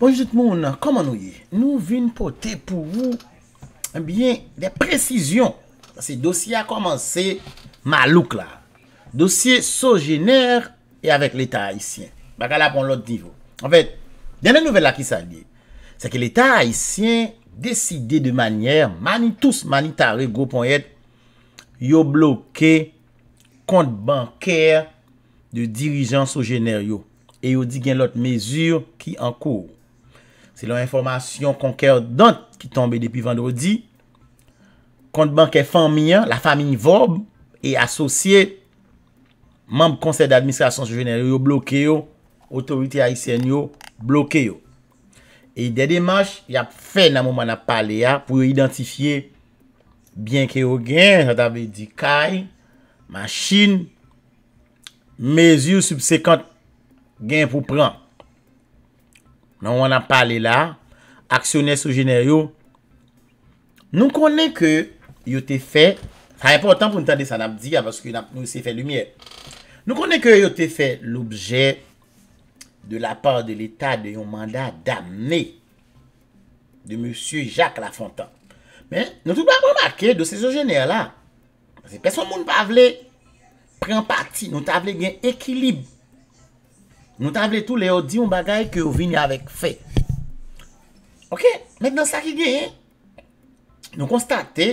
Bonjit moun, koman nou ye, nou vin pote pou ou, mbyen, de prezisyon, se dosye a komanse malouk la. Dosye so jener, e avek l'Etat Haitien. Bakala pon l'ot nivou. Enfet, dene nouvel la ki sa gye, se ke l'Etat Haitien deside de manyer, mani tous, mani tare, go pon yet, yo bloke kont banker de dirijan so jener yo. E yo di gen l'ot mezur ki an kou ou. Se lan informasyon konker don ki tombe depi vandrodi, kont bank e fanyan, la fanyan vob, e asosye mamb konser de administrasyon jeneryo bloke yo, otorite a isen yo bloke yo. E de demache, yap fè nan mouman ap pale ya, pou yo identifiye byen ke yo gen, jan tabe di kay, masin, mezi ou subsekant gen pou pran. Nou an ap pale la, aksyonè sou jenè yo, nou konè ke yo te fè, sa yè pou otan pou nou tande san ap diya, nou konè ke yo te fè l'objet de la part de l'Etat de yon mandat d'amè de M. Jacques Lafontan. Men, nou tou pa ap remakè dosè sou jenè la, se peson moun pa avle pren parti, nou ta avle gen ekilibre. Nou table tou le ou di ou bagay ke ou vini avek fe. Ok. Mèndan sa ki gen. Nou konstate.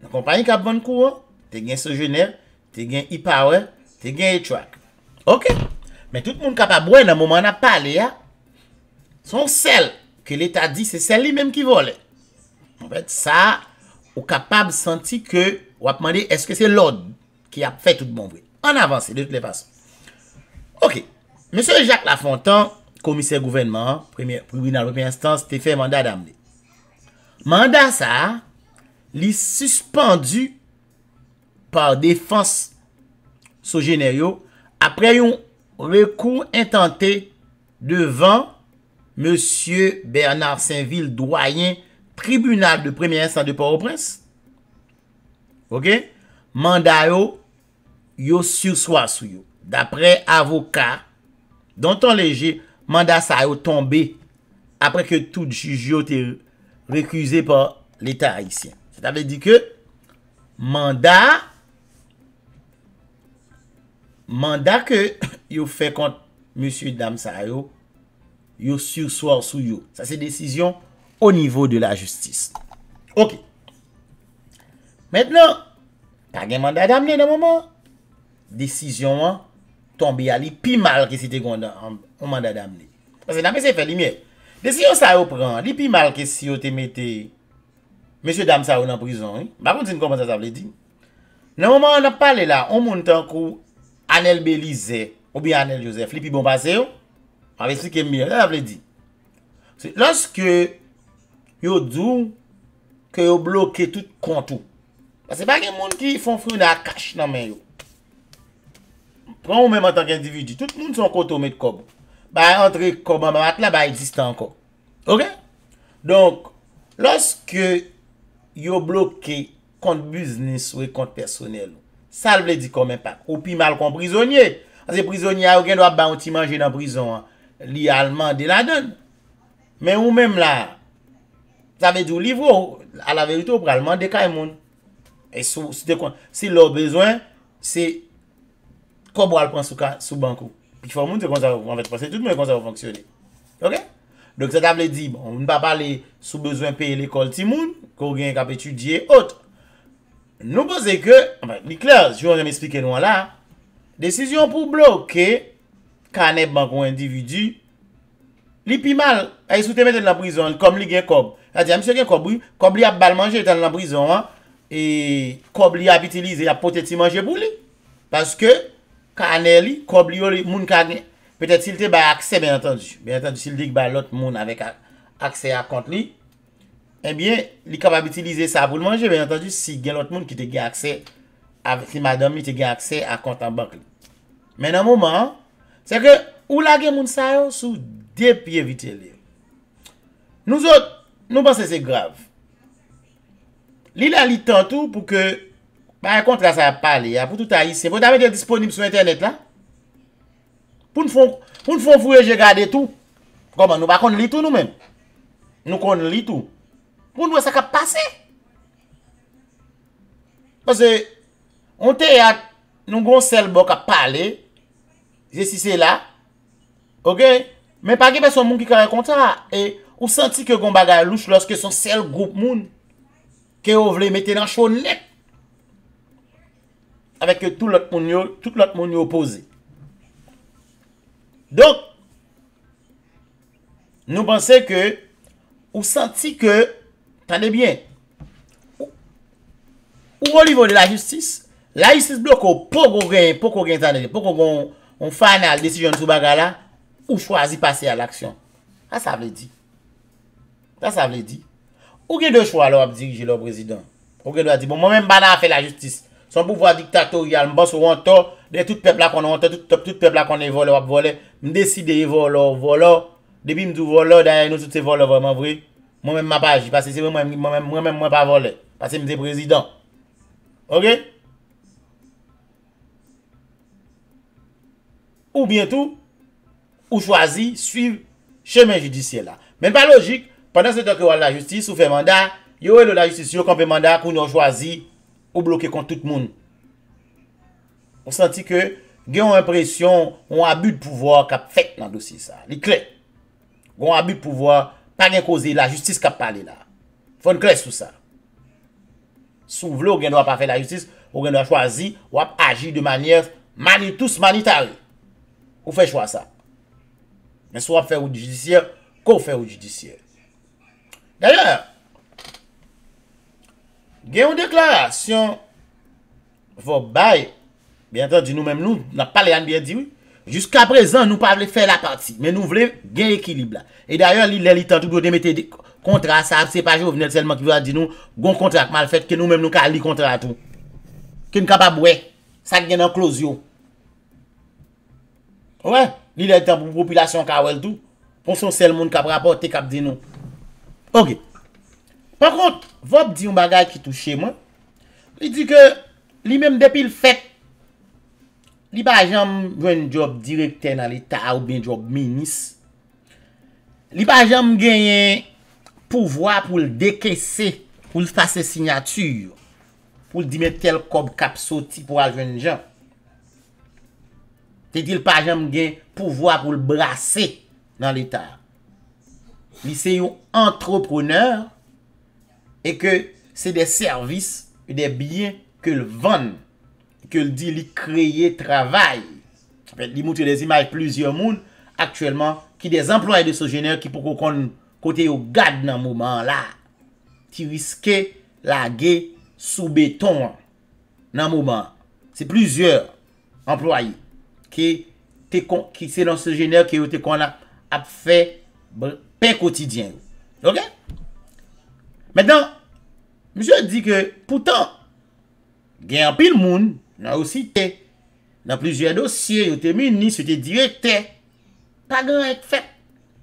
Nè kompanyi kap bon kou. Te gen Sojenel. Te gen e-power. Te gen e-track. Ok. Mè tout moun kapab wè nan mouman ap pale ya. Son sel. Ke l'état di se sel li mèm ki vole. Mèndan sa. Ou kapab senti ke. Ou ap mandi eske se l'od. Ki ap fe tout moun wè. An avansi de tout le fason. Ok. Ok. Monsen Jacques Lafontan, Komiser Gouvernement, Primer Instans, te fè mandat damne. Mandat sa, li suspendu par defans sou genè yo, apre yon rekou intentè devan Monsen Bernard Saint-Ville, doyen Tribunal de Premier Instans de Port-au-Prince. Ok? Mandat yo, yo sou sou asou yo. Dapre avokat, Don ton leje, manda sa yo tombe apre ke tout jujyo te rekuse pa l'Etat Haitien. Se ta ve di ke, manda, manda ke yo fe kont monsi ou dam sa yo, yo sursoy sou yo. Sa se desisyon o nivou de la justis. Ok, metnen, kage manda damne nan moumou, desisyon an. ton beya li pi mal ke si te gwa an manda dam li. Kwa se nan mese fe li mye. Desi yo sa yo pran, li pi mal ke si yo te mette M. Dam Sao nan prizon. Bakon si nou konpon sa sa vle di. Nan mouman an ap pale la, an moun tankou, Anel Belize, ou bi Anel Joseph, li pi bon pase yo, an ve si ke mye, sa sa vle di. Lanske, yo djou, ke yo bloke tout kontou. Kwa se ba gen moun ki fon fri ou nan akash nan men yo. Bon ou mèm an tanke individi, tout nou nou son koto mèd kobo. Ba entre kobo an mamat la, ba existan anko. Ok? Donk, loske yo bloke kont biznis ou kont personel, sal blè di kon mèm pa. Ou pi mal kon prisonye. Anse prisonye, a ou gen do a bantimange nan prison li alman de la don. Mè ou mèm la, sa ve di ou livro, a la verito, ou pralman de ka y moun. Se lor bezwen, se kob wal pransou ka sou bankou. Pi fò moun te kon zavou, an vet pransè tout moun kon zavou fonksyonè. Ok? Donk se ta vle di, moun pa pale sou bezwen peye l'ekol ti moun, kou gen kap etudye, ot. Nou pose ke, an ven, mi kler, joun jen me spike nou an la, desisyon pou blokè, ka anè bankou individu, li pi mal, ay sou temè de la brison, kom li gen kob. A di, an ah, mse gen kob, kob li ap bal manje tan la brison, e, kob li ap itilize, ap poteti manje pou li. Paske, ka anè li, kòb li yo li moun kagnè. Petè si li te bay akse, ben atèndu. Ben atèndu, si li dik bay lot moun avèk akse ak kont li, ebyen, eh li kapab itilize sa voulmanje, ben atèndu, si gen lot moun ki te ge akse, si madèm mi te ge akse ak kont an bank li. Men an mouman, se ke ou la gen moun sayon sou depi evite li. Nou zot, nou basè se grav. Li la li tantou pou ke Ba yon kont la sa pale ya, pou tout a yise. Vot ame de disponib sou internet la? Poun foun, poun foun fouye je gade tou? Koman, nou ba kon li tou nou men? Nou kon li tou? Poun wè sa ka pase? Pase, on te yat, nou goun sel bok a pale, je si se la, ok, men pake pe son moun ki ka re konta, e, ou santi ke goun bagay louch loske son sel goup moun ke ou vle mette nan choun let. avèk tout lòt moun yò opose. Donk, nou pense ke, ou santi ke, tanè bien, ou bon livo de la justis, la justis bloko pou kò gen, pou kò gen tanè, pou kò gon fana l'desijon sou bagala, ou chwazi pase a l'aksyon. A sa vle di. A sa vle di. Ou gen de chwalo ap dirije lò prezident. Ou gen de wadi, bon moun men banan ap fè la justis, Son pouvoi diktatorial, mbos ou an to, de tout pepl la kon an to, tout pepl la kon an e vole, wap vole, mdeside e vole, vole, debi mdou vole, dan yon tout se vole, wap mabri, mwen mman pa aji, pasi se mwen mwen mwen mwen pa vole, pasi mse prezident. Ok? Ou bientou, ou chwazi, suiv, chemen judisye la. Men pa logik, pandan se toke wala la justis, ou fe manda, yo e lo la justis, yo kompe manda, pou nou chwazi, Ou bloke kont tout moun. Ou santi ke gen ou impresyon ou a bu de pouvoi kap fek nan dosi sa. Li kre. Ou a bu de pouvoi pa gen koze la justice kap pale la. Fon kre sou sa. Sou vle ou gen ou ap a fe la justice ou gen ou a chwazi ou ap aji de manye mani tous mani tal. Ou fe chwa sa. Men sou ap fe ou judisye ko fe ou judisye. Dalyan. Gen yon deklarasyon Fobay Bienten di nou menm nou Nop pale yan biye diwi Juska prezan nou pa vle fè la pati Men nou vle gen ekilib la E dayan li lè li tan tou Gyo demete kontra sa Se pa jè ou vnel selman ki vle di nou Gon kontrak mal fèt Ke nou menm nou ka li kontra tou Ke nou kapab wè Sak gen an klozyon Ouè Li lè li tan pou popilasyon ka wèl tou Pon son selman kapra pot Te kap di nou Ou gè Par kont, vop di yon bagay ki touche mwen, li di ke li menm depil fek, li pa jenm gen job direkte nan l'Etat ou ben job menis, li pa jenm genyen pouvoi pou l dekesse, pou l fase sinyature, pou l dimet tel kob kapsoti pou a jenm jenm. Te di l pa jenm gen, pouvoi pou l brase nan l'Etat. Li se yon antroponeur, E ke se de servis e de biyen ke l van. Ke l di li kreye travay. Se pet li mouti de zima e plizye moun. Aktuellement ki de zemploye de se jener ki pou kon kote yo gade nan mouman la. Ti riske lage soubeton nan mouman. Se plizye employe ki se nan se jener ki yo te kon ap fe pe kotidyen. Ok? Menjou di ke, poutan, gen apil moun, nan osi te, nan plizye dosye, yo te minis, yo te direte, kagan ek fet,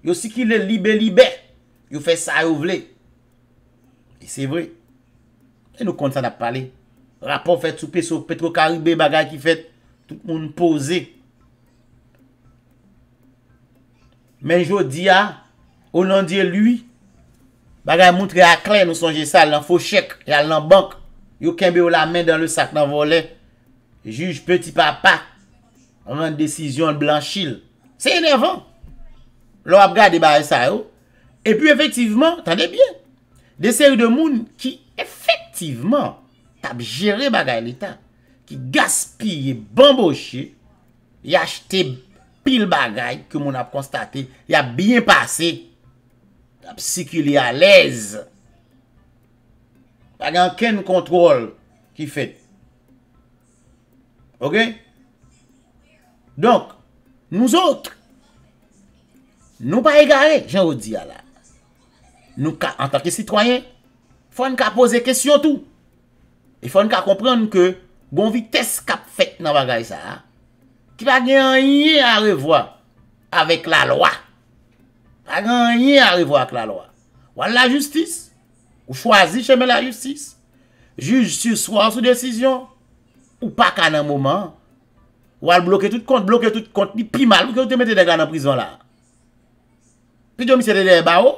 yo si ki le libe-libe, yo fe sa yo vle. E se vre, e nou kontan ap pale, rapon fet soupe sou Petro Karibé bagay ki fet, tout moun pose. Menjou di ya, ou nan diye luy, Bagay moun tre ak lè, nou sonje sa, l'anfo chèk, l'an l'an bank, yo kembe ou la men dan le sak nan volè, juj, peti papa, anwen de desisyon blanchil. Se yon evan. Lò ap gade barè sa yo, epi efektivman, tande bien, de seri de moun ki efektivman, tab jere bagay l'étan, ki gaspille, bamboshe, yachte pil bagay, ke moun ap konstate, yab bien pasey, La psikile a lez. Pa gen ken kontrol ki fet. Ok? Donk, nou zot, nou pa e garek, jen wot di a la. Nou ka, an takke sitwoyen, fwa n ka pose kesyon tou. E fwa n ka kompran ke bon vites kap fet nan bagay sa. Ki pa gen yi a revwa avek la loyak. A gan yin a revo ak la lo a. Ou al la justis. Ou chwazi cheme la justis. Juj su swan sou desisyon. Ou pak an an mouman. Ou al bloke tout kont. Bloke tout kont ni pi mal. Mouke ou te mette dek lan an prizon la. Pi jomise de dek ba ou.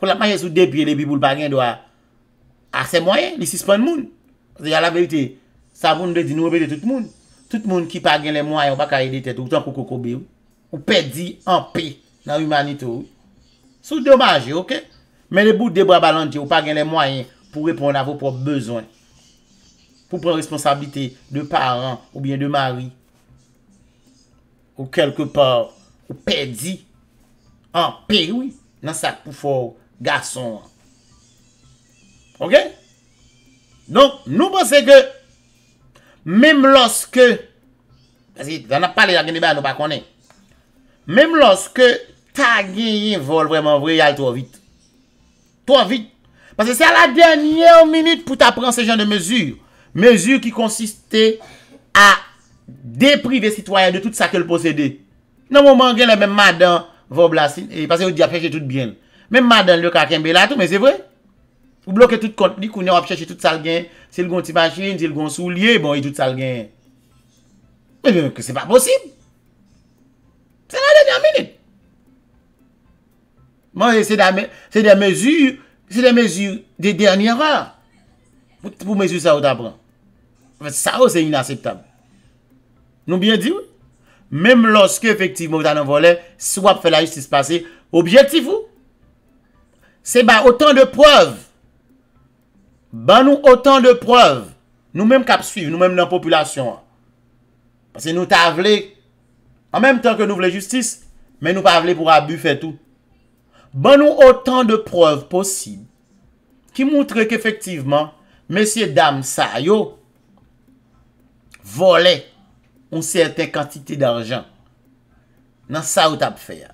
Pou la majes ou depye le biboul bagen do a. A se mwayen. Li sispon moun. Zeya la verite. Savoun de dinoube de tout moun. Tout moun ki pagen le mwayen. Ou baka yi dete tout an koko kobi ou. Ou pedi an pey. nan humanitou. Sou dommaje, ok? Men le bout de bra balanti ou pa gen le mwayen pou reponde a voprop beswen. Pou pren responsabilite de paran ou bien de mari. Ou kelke par ou pedi an pewi nan sak pou fò gason. Ok? Don, nou bon se ke mim loske zan ap pale la geni ban ou pa konen. Mem loske ta gen yin vol vreman vreyal to avit To avit Pase se a la dennyen minute pou ta pran se jen de mezur Mezur ki konsiste a deprive sitwayan de tout sa ke l posede Nan mou man gen le men madan vob la sin E pase ou di apreche tout bien Men madan le kakembe la tou, men se vre Ou bloke tout kontnik ou ne wap cheche tout sal gen Se l gon ti pachine, se l gon soulie, bon y e tout sal gen Men ven ke se pa posib Se la denye a menit. Mwen se de mezu, se de mezu de denye ra. Pou mezu sa ou ta pran. Sa ou se inaseptab. Nou byen di ou. Mem loske efektiv mwen ou ta nan volen, swap felay si se pase. Objektif ou. Se ba otan de preuv. Ba nou otan de preuv. Nou menm kap suiv, nou menm nan populasyon. Se nou ta avle... An menm tan ke nou vle justis, men nou pa vle pou rabu fè tou. Ban nou otan de preuve posib, ki moutre ke effektivman, mesye dam sa yo, vole, ou certain kantiti d'arjan, nan sa ou tap fè ya.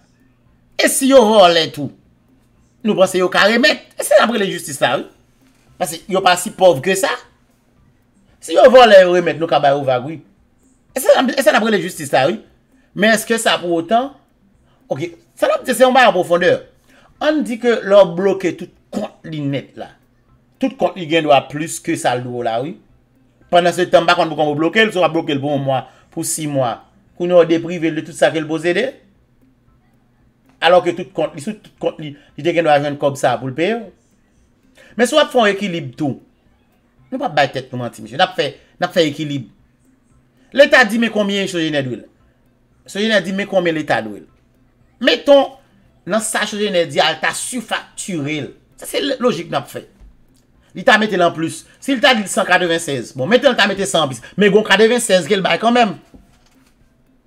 E si yo role tou, nou prase yo ka remet, e se nan prele justis sa yo, yon pa si pov ke sa, si yo vole remet nou ka bayou vagwi, e se nan prele justis sa yo, Men, eske sa pou wotan? Ok, salop, te se yon bay an pou fondeur. An di ke lor bloke tout kont li net la. Tout kont li gen do a plus ke sal do la, oui. Pendan se temba kont pou konvo bloke, lor sa wap bloke l bon pou moun mwa, pou si mwa. Koun yo deprive l de tout sa ke l pou zede. Alor ke tout kont li, sou tout kont li, lide gen do a jen kob sa pou l peyo. Men, sa wap foun ekilib tou. Mwen wap bay tet pou manti, mwen. Nap fè ekilib. Lè ta di me konmye yon chouje nedou lè. Se genè di, mè kon mè lè tan wè lè. Mèton, nan sa che genè di, al ta sufakture lè. Sa se logik nan pfe. Li ta mètè lè an plus. Si lè ta di 192.16, mètè lè ta mètè 100 bis. Mè gon 192.16, gel bè kan mèm.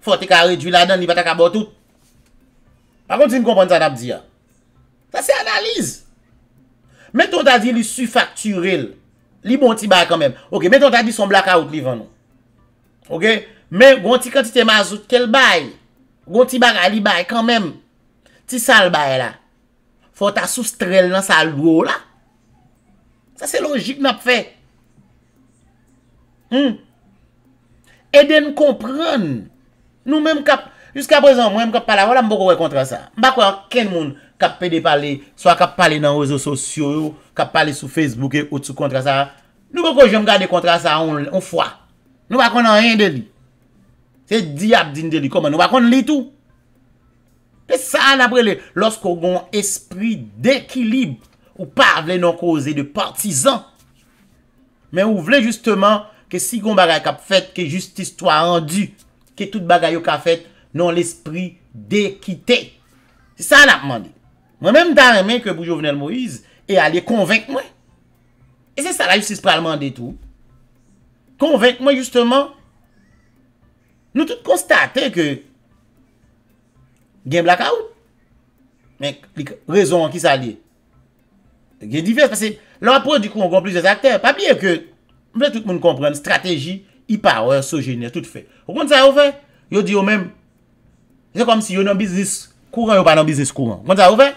Fote kare djou lè nan, li batak a botout. Par konti, si mè kompèndi sa nan pdi ya. Sa se analize. Mèton ta di li sufakture lè. Li bon ti bè kan mèm. Mèton ta di son blaka out li vè nan. Mèton ta di son blaka out li vè nan. Men, gonti kantite mazout ke l baye, gonti baga li baye kanmen, ti sal baye la. Fon ta sou strel nan sa lou la. Sa se logik nap fe. Hmm. E de m kompran. Nou men m kap, jiska prezon, m men m kap pala, wala m boko wè kontra sa. M bakwa ken moun kap pede pale, swa kap pale nan wezo sosyo, kap pale sou facebook e, ou tsu kontra sa. Nou boko jen m gade kontra sa, on fwa. Nou bakwa nan yon deli. Se diap dinde li koman, nou bakon li tou. Pe sa an aprele, losko gon esprit dekilib, ou pavle non koze de partizan. Men ou vle justeman ke si gon bagay kap fet, ke justis to a andu, ke tout bagay yo kap fet non l'esprit dekite. Se sa an ap mandi. Mwen menm dan menmè ke bou Jovenel Moïse e alè konvenk mwen. E se sa la justis pral mandi tou. Konvenk mwen justeman nou tout konstate ke gen blaka ou? Men, plik, rezon ki sa li? Gen divers, pase, lor apos di kou an kon plizye zakter, pa pli e ke, mwen tout moun kompren, strategi, ipa, ouen, sojene, tout fe. O kon sa ou fe? Yo di yo men, se kom si yo nan bizis kou an, yo pa nan bizis kou an. O kon sa ou fe?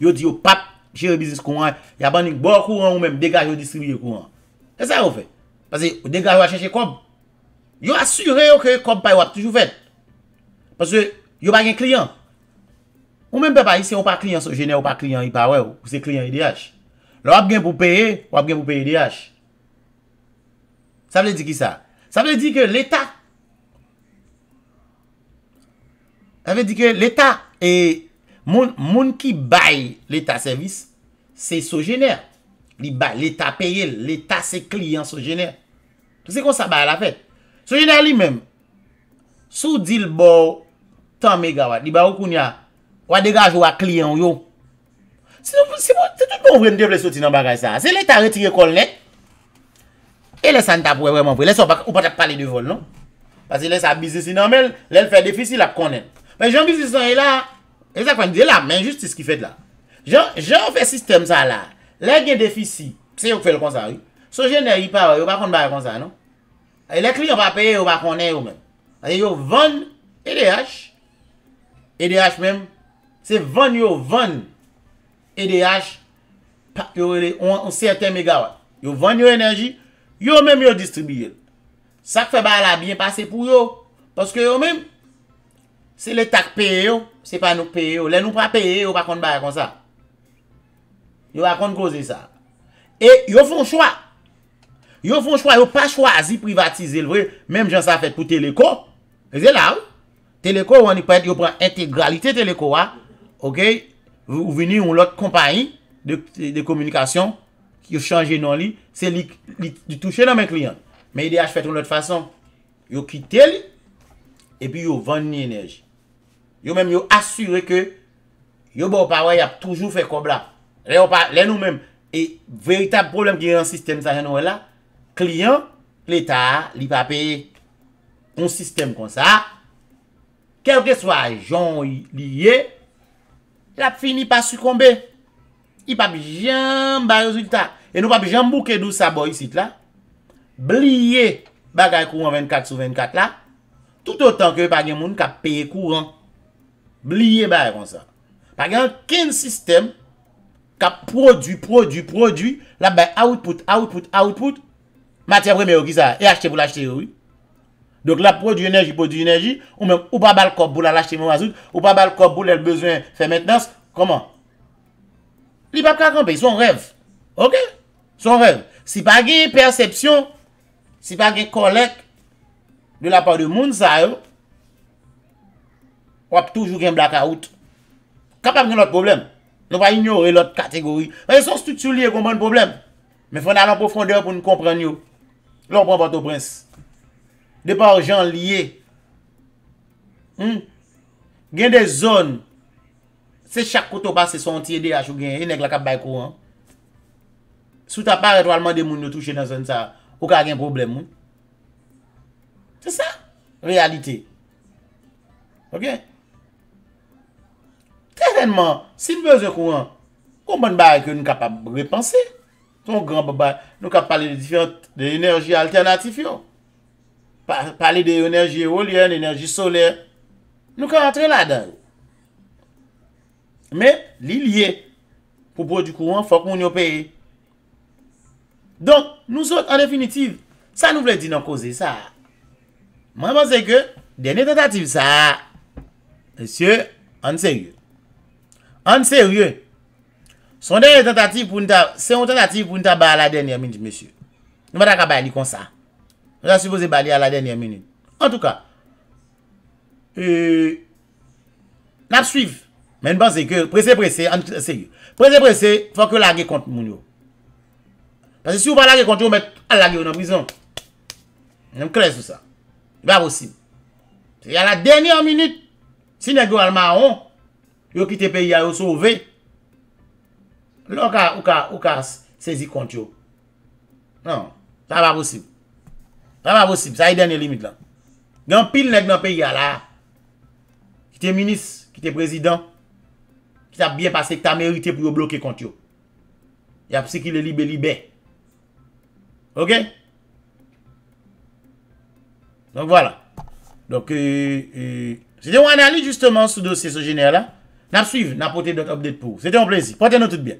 Yo di yo pap, jere bizis kou an, ya banik bon kou an ou men, dega yo distribye kou an. O dega yo a chenche kob, Yo asyre yo ke kop pay wap toujou fet. Pase yo pa gen kliyan. Ou men pe pa yise ou pa kliyan sojene, ou pa kliyan ipa wew, ou se kliyan IDH. Lo wap gen pou peye, wap gen pou peye IDH. Sa vle di ki sa? Sa vle di ke l'Etat. Sa vle di ke l'Etat e moun ki bay l'Etat servis, se sojene. Li bay l'Etat peye, l'Etat se kliyan sojene. Se kon sa bay la fet. So jenè li menm, sou dil bo tan megawat, dibar ou koun ya, wadekaj wak kliyon yo. Si nou, si nou, se dout bon vwendev le soti nan bagaj sa. Se le ta retire kol net, el le san tap wè wè manpwè. Le son bak, ou pat ap pale de vol non. Pas se le sa bizisi nan men, le l fè defisi la p konen. Men jen bizisi san e la, e sa kon di e de la men justi skifet la. Jen, jen w fè sistem sa la, le gen defisi, se yo fè l konsa yo. So jenè li pa wè, yo kakon bwè yon konsa yo. Non? E lè kli yon pa peye yon pa konnen yon men. E yon ven EDH. EDH men. Se ven yon ven. EDH. Yo en certain megawatt. Yo ven yon enerji. Yo men yon distribye. Sa k fe ba la bien pase pou yon. Paske yo men. Se lè tak peye yon. Se pa nou peye yon. Lè nou pa peye yon pa konnen ba yon kon sa. Yon va konnen kose yon sa. E yon fon chwa. Yo foun chwa, yo pa chwa azi privatize l vre, mem jan sa fèt pou Teleco, e zè la ou, Teleco wè an yi pwè, yo pran integralite Teleco a, ou veni ou lot kompany, de komunikasyon, yo chanje nan li, se li touche nan men kliyan, me ide a chfèt ou lot fason, yo kite li, e pi yo vèn ni enerji. Yo mèm yo asure ke, yo bè ou pa wè yap toujou fè kob la, lè nou mèm, e vèritab problem ki yè nan sistem sa jen wè la, klien, l'Etat, li pa peye kon sistem kon sa, kelke swa jan liye, la fini pa sukombe. I pa bi jen ba rezultat. E nou pa bi jen bouke nou sa boy sit la. Bliye ba gaye kouan 24 sou 24 la. Tout otan ke wè pa gen moun ka peye kouan. Bliye ba yon sa. Pa gen ken sistem ka produ, produ, produ, la ba output, output, output, Matèp wè mè yo ki sa e, e achete pou l'achete yo wè. Donk la prodj enerji, prodj enerji, ou mèm ou pa bal kop pou lal achete mè wazout, ou pa bal kop pou lèl bezwen fè mètnans, koman? Li pa kakampè, son rèv, ok? Son rèv. Si pa gen perception, si pa gen kolek, de la pa ou de moun sa yo, wap toujou gen blaka out. Ka pa gen lòt pòblem? Nou pa ignorè lòt kategori. Wè son stout-soulè, koman pòblem? Mè fè nan an profondeur pou nou komprèn yo. Glan pran pato prins. De pa orjan liye. Gen de zon. Se chak koto pa se son tiye de ya chou gen. Yen ek la kap bay kou an. Sou ta paret wale man de moun nou touche nan zon sa. Ou ka gen problem moun. Se sa. Realite. Ok. Te fenman. Se nbeu ze kou an. Kou mwen bay ek yo nou kapab repanse. Ok. Ton gran baba, nou ka pale de enerji alternatif yon. Pale de enerji eolyen, enerji solel. Nou ka entre la dan. Me, li liye. Poupou di kou an, fok moun yo peye. Don, nou sot an definitiv, sa nou vle di nan koze sa. Mwen an base ke, dene tentativ sa. Monsie, an seryon. An seryon. Se yon tentative pou nou ta ba la denye minute, mesye. Nou va ta ka ba yon di kon sa. Nou sa soufose ba li a la denye minute. En tout ka. Euh, Na ap suiv. Men ban se ke prese prese. Prese prese, fwa ke lage kont moun yo. Pase si yon pa lage kont, yon met al lage yon nan prison. Yon m kre sou sa. Yon va vò sim. Se yon la denye minute, sinè gwo alman yon, yon kite pe yon, yon souve, Lè ou ka sezi kont yo. Nan, sa va vosib. Sa va vosib, sa yi dene limit lan. Nan pil nek nan peyi a la. Ki te minis, ki te prezident. Ki ta biye pase, ki ta merite pou yo bloke kont yo. Ya pise ki le libe, libe. Ok? Donk vwa la. Donk eee, euh, eee. Euh, se de ou anan li justeman sou dosye sou jener la. Nap suive, napote dot update pou. Se de ou plezi, pote nou tout biye.